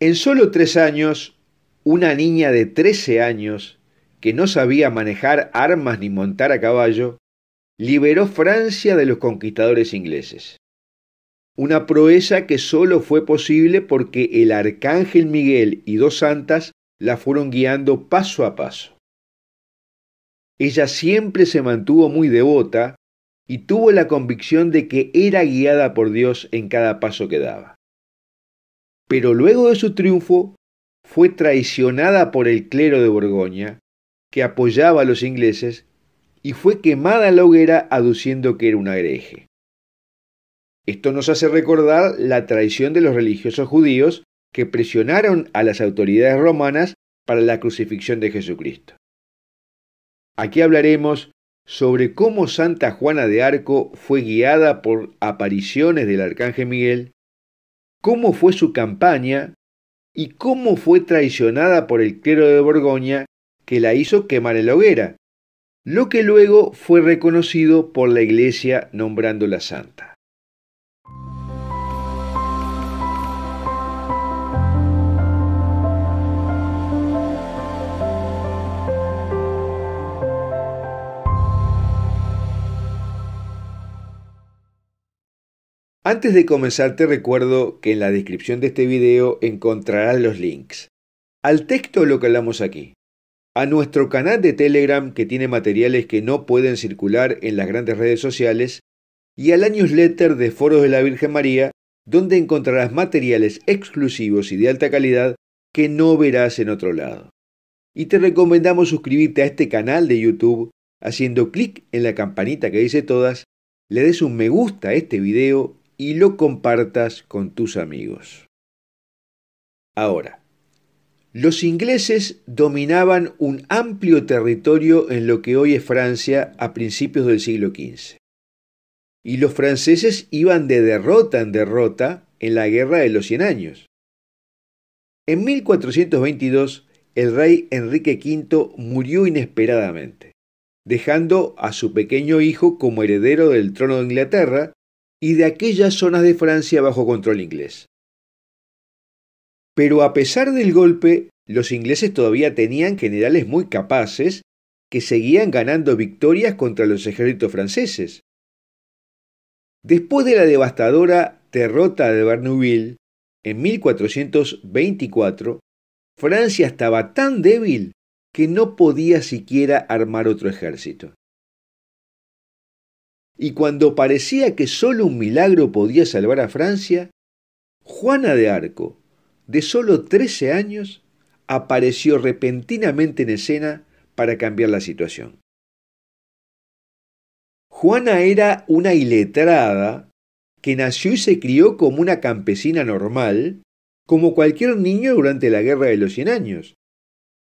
En solo tres años, una niña de 13 años, que no sabía manejar armas ni montar a caballo, liberó Francia de los conquistadores ingleses. Una proeza que solo fue posible porque el arcángel Miguel y dos santas la fueron guiando paso a paso. Ella siempre se mantuvo muy devota y tuvo la convicción de que era guiada por Dios en cada paso que daba pero luego de su triunfo fue traicionada por el clero de Borgoña, que apoyaba a los ingleses, y fue quemada en la hoguera aduciendo que era un hereje. Esto nos hace recordar la traición de los religiosos judíos que presionaron a las autoridades romanas para la crucifixión de Jesucristo. Aquí hablaremos sobre cómo Santa Juana de Arco fue guiada por apariciones del Arcángel Miguel cómo fue su campaña y cómo fue traicionada por el clero de Borgoña que la hizo quemar en la hoguera, lo que luego fue reconocido por la Iglesia nombrándola santa. Antes de comenzar te recuerdo que en la descripción de este video encontrarás los links al texto local. lo que hablamos aquí, a nuestro canal de Telegram que tiene materiales que no pueden circular en las grandes redes sociales y a la newsletter de Foros de la Virgen María donde encontrarás materiales exclusivos y de alta calidad que no verás en otro lado. Y te recomendamos suscribirte a este canal de YouTube haciendo clic en la campanita que dice todas, le des un me gusta a este video y lo compartas con tus amigos. Ahora, los ingleses dominaban un amplio territorio en lo que hoy es Francia a principios del siglo XV. Y los franceses iban de derrota en derrota en la Guerra de los Cien Años. En 1422, el rey Enrique V murió inesperadamente, dejando a su pequeño hijo como heredero del trono de Inglaterra, y de aquellas zonas de Francia bajo control inglés. Pero a pesar del golpe, los ingleses todavía tenían generales muy capaces que seguían ganando victorias contra los ejércitos franceses. Después de la devastadora derrota de Bernouville en 1424, Francia estaba tan débil que no podía siquiera armar otro ejército. Y cuando parecía que solo un milagro podía salvar a Francia, Juana de Arco, de solo 13 años, apareció repentinamente en escena para cambiar la situación. Juana era una iletrada que nació y se crió como una campesina normal, como cualquier niño durante la Guerra de los Cien Años.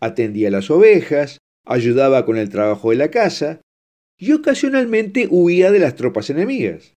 Atendía las ovejas, ayudaba con el trabajo de la casa y ocasionalmente huía de las tropas enemigas.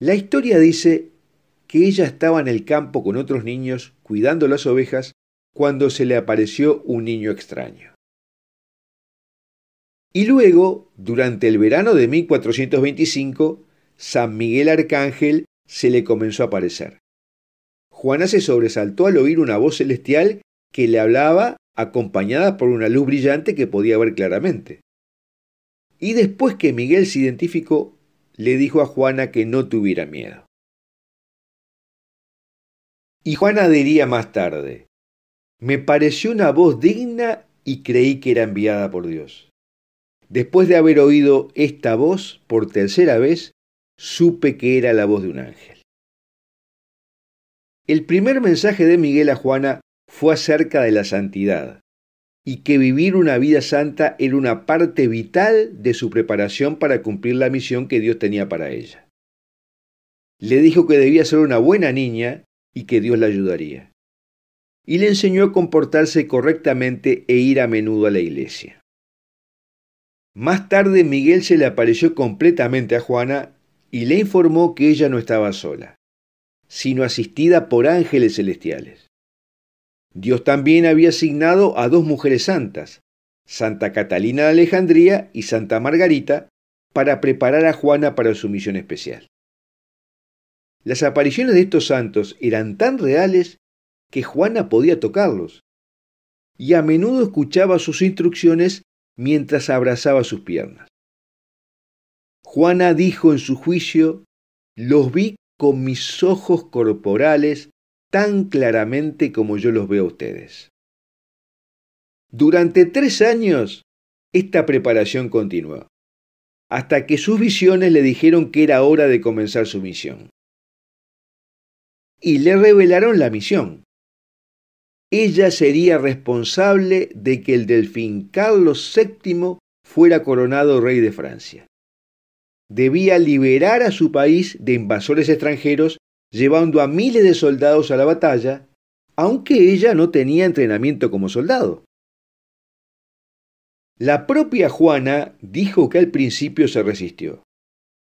La historia dice que ella estaba en el campo con otros niños cuidando las ovejas cuando se le apareció un niño extraño. Y luego, durante el verano de 1425, San Miguel Arcángel se le comenzó a aparecer. Juana se sobresaltó al oír una voz celestial que le hablaba acompañada por una luz brillante que podía ver claramente y después que Miguel se identificó, le dijo a Juana que no tuviera miedo. Y Juana diría más tarde, me pareció una voz digna y creí que era enviada por Dios. Después de haber oído esta voz por tercera vez, supe que era la voz de un ángel. El primer mensaje de Miguel a Juana fue acerca de la santidad, y que vivir una vida santa era una parte vital de su preparación para cumplir la misión que Dios tenía para ella. Le dijo que debía ser una buena niña y que Dios la ayudaría. Y le enseñó a comportarse correctamente e ir a menudo a la iglesia. Más tarde Miguel se le apareció completamente a Juana y le informó que ella no estaba sola, sino asistida por ángeles celestiales. Dios también había asignado a dos mujeres santas, Santa Catalina de Alejandría y Santa Margarita, para preparar a Juana para su misión especial. Las apariciones de estos santos eran tan reales que Juana podía tocarlos, y a menudo escuchaba sus instrucciones mientras abrazaba sus piernas. Juana dijo en su juicio, los vi con mis ojos corporales tan claramente como yo los veo a ustedes. Durante tres años, esta preparación continuó, hasta que sus visiones le dijeron que era hora de comenzar su misión. Y le revelaron la misión. Ella sería responsable de que el delfín Carlos VII fuera coronado rey de Francia. Debía liberar a su país de invasores extranjeros llevando a miles de soldados a la batalla, aunque ella no tenía entrenamiento como soldado. La propia Juana dijo que al principio se resistió.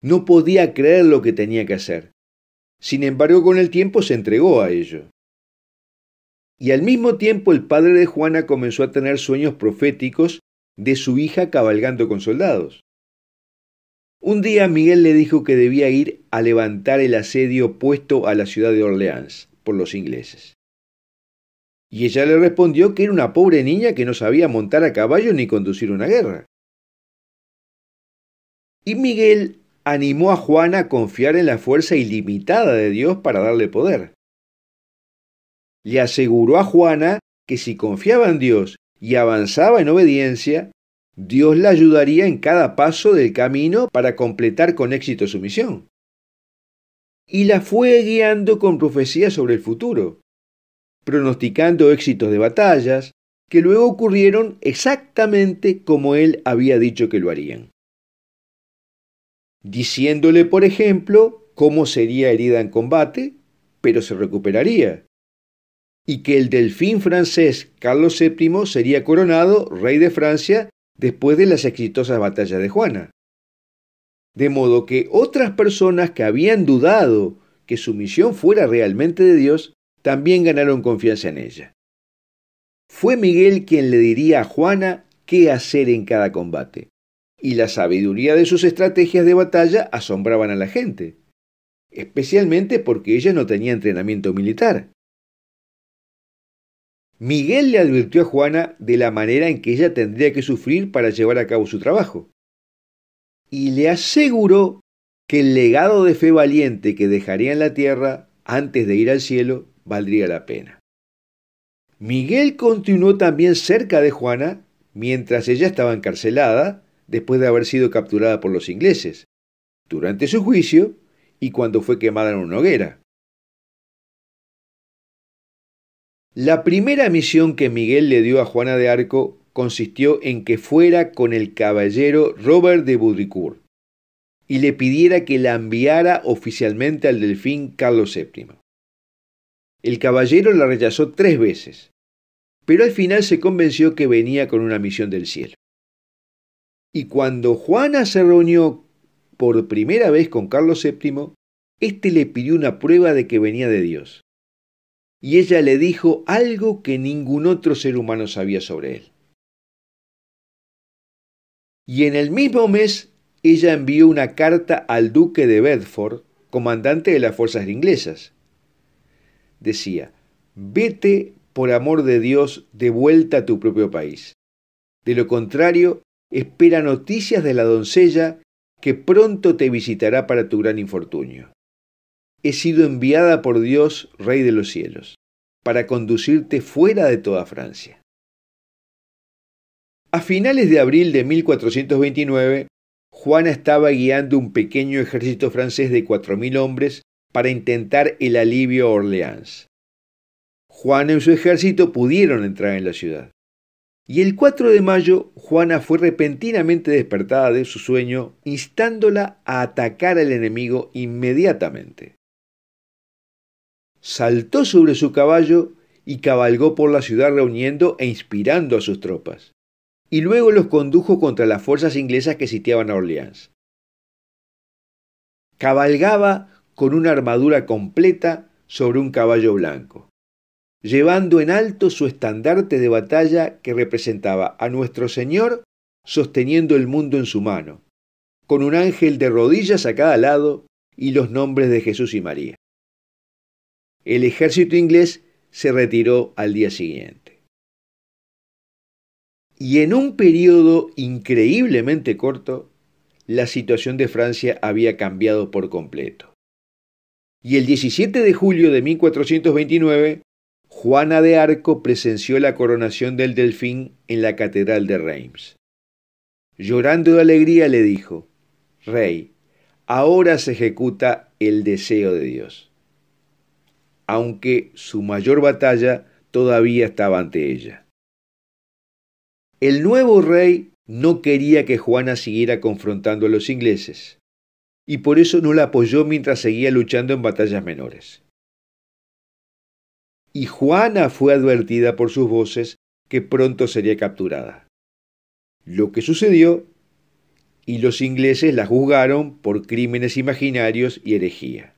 No podía creer lo que tenía que hacer. Sin embargo, con el tiempo se entregó a ello. Y al mismo tiempo el padre de Juana comenzó a tener sueños proféticos de su hija cabalgando con soldados. Un día Miguel le dijo que debía ir a levantar el asedio puesto a la ciudad de Orleans por los ingleses. Y ella le respondió que era una pobre niña que no sabía montar a caballo ni conducir una guerra. Y Miguel animó a Juana a confiar en la fuerza ilimitada de Dios para darle poder. Le aseguró a Juana que si confiaba en Dios y avanzaba en obediencia, Dios la ayudaría en cada paso del camino para completar con éxito su misión. Y la fue guiando con profecías sobre el futuro, pronosticando éxitos de batallas, que luego ocurrieron exactamente como él había dicho que lo harían. Diciéndole, por ejemplo, cómo sería herida en combate, pero se recuperaría, y que el delfín francés Carlos VII sería coronado rey de Francia después de las exitosas batallas de Juana. De modo que otras personas que habían dudado que su misión fuera realmente de Dios, también ganaron confianza en ella. Fue Miguel quien le diría a Juana qué hacer en cada combate, y la sabiduría de sus estrategias de batalla asombraban a la gente, especialmente porque ella no tenía entrenamiento militar. Miguel le advirtió a Juana de la manera en que ella tendría que sufrir para llevar a cabo su trabajo. Y le aseguró que el legado de fe valiente que dejaría en la tierra antes de ir al cielo valdría la pena. Miguel continuó también cerca de Juana mientras ella estaba encarcelada después de haber sido capturada por los ingleses, durante su juicio y cuando fue quemada en una hoguera. La primera misión que Miguel le dio a Juana de Arco consistió en que fuera con el caballero Robert de Baudricourt y le pidiera que la enviara oficialmente al delfín Carlos VII. El caballero la rechazó tres veces, pero al final se convenció que venía con una misión del cielo. Y cuando Juana se reunió por primera vez con Carlos VII, éste le pidió una prueba de que venía de Dios y ella le dijo algo que ningún otro ser humano sabía sobre él. Y en el mismo mes, ella envió una carta al duque de Bedford, comandante de las fuerzas inglesas. Decía, vete por amor de Dios de vuelta a tu propio país. De lo contrario, espera noticias de la doncella que pronto te visitará para tu gran infortunio. He sido enviada por Dios, Rey de los cielos para conducirte fuera de toda Francia. A finales de abril de 1429, Juana estaba guiando un pequeño ejército francés de 4.000 hombres para intentar el alivio a Orleans. Juana y su ejército pudieron entrar en la ciudad. Y el 4 de mayo, Juana fue repentinamente despertada de su sueño, instándola a atacar al enemigo inmediatamente saltó sobre su caballo y cabalgó por la ciudad reuniendo e inspirando a sus tropas, y luego los condujo contra las fuerzas inglesas que sitiaban a Orleans. Cabalgaba con una armadura completa sobre un caballo blanco, llevando en alto su estandarte de batalla que representaba a nuestro Señor sosteniendo el mundo en su mano, con un ángel de rodillas a cada lado y los nombres de Jesús y María el ejército inglés se retiró al día siguiente. Y en un periodo increíblemente corto, la situación de Francia había cambiado por completo. Y el 17 de julio de 1429, Juana de Arco presenció la coronación del delfín en la Catedral de Reims. Llorando de alegría le dijo, Rey, ahora se ejecuta el deseo de Dios aunque su mayor batalla todavía estaba ante ella. El nuevo rey no quería que Juana siguiera confrontando a los ingleses, y por eso no la apoyó mientras seguía luchando en batallas menores. Y Juana fue advertida por sus voces que pronto sería capturada. Lo que sucedió, y los ingleses la juzgaron por crímenes imaginarios y herejía.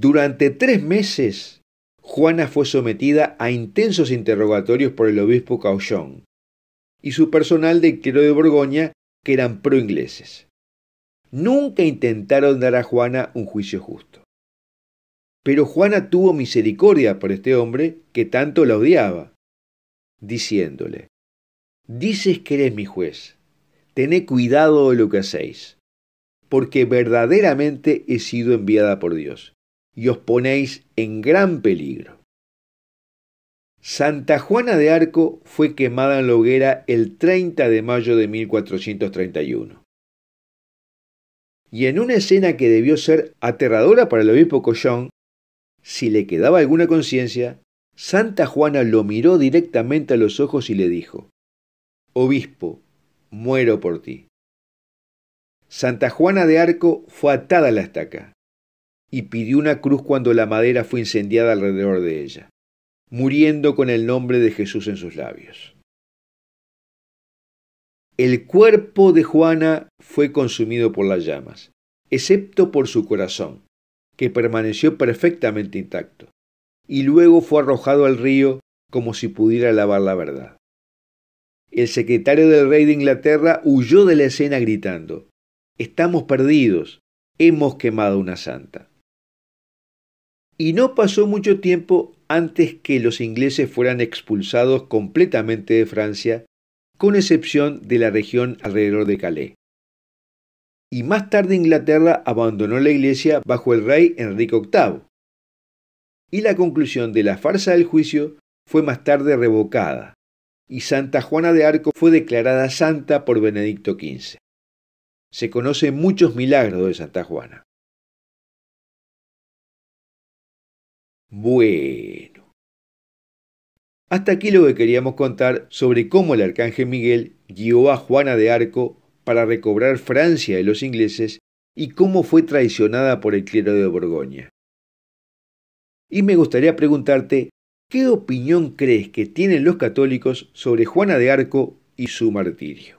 Durante tres meses, Juana fue sometida a intensos interrogatorios por el obispo Cauchon y su personal de clero de Borgoña, que eran pro-ingleses. Nunca intentaron dar a Juana un juicio justo. Pero Juana tuvo misericordia por este hombre que tanto la odiaba, diciéndole, Dices que eres mi juez, tened cuidado de lo que hacéis, porque verdaderamente he sido enviada por Dios y os ponéis en gran peligro. Santa Juana de Arco fue quemada en la hoguera el 30 de mayo de 1431. Y en una escena que debió ser aterradora para el obispo Collón, si le quedaba alguna conciencia, Santa Juana lo miró directamente a los ojos y le dijo, Obispo, muero por ti. Santa Juana de Arco fue atada a la estaca y pidió una cruz cuando la madera fue incendiada alrededor de ella, muriendo con el nombre de Jesús en sus labios. El cuerpo de Juana fue consumido por las llamas, excepto por su corazón, que permaneció perfectamente intacto, y luego fue arrojado al río como si pudiera lavar la verdad. El secretario del rey de Inglaterra huyó de la escena gritando, Estamos perdidos, hemos quemado una santa y no pasó mucho tiempo antes que los ingleses fueran expulsados completamente de Francia, con excepción de la región alrededor de Calais. Y más tarde Inglaterra abandonó la iglesia bajo el rey Enrique VIII. Y la conclusión de la farsa del juicio fue más tarde revocada, y Santa Juana de Arco fue declarada santa por Benedicto XV. Se conocen muchos milagros de Santa Juana. Bueno. Hasta aquí lo que queríamos contar sobre cómo el arcángel Miguel guió a Juana de Arco para recobrar Francia de los ingleses y cómo fue traicionada por el clero de Borgoña. Y me gustaría preguntarte, ¿qué opinión crees que tienen los católicos sobre Juana de Arco y su martirio?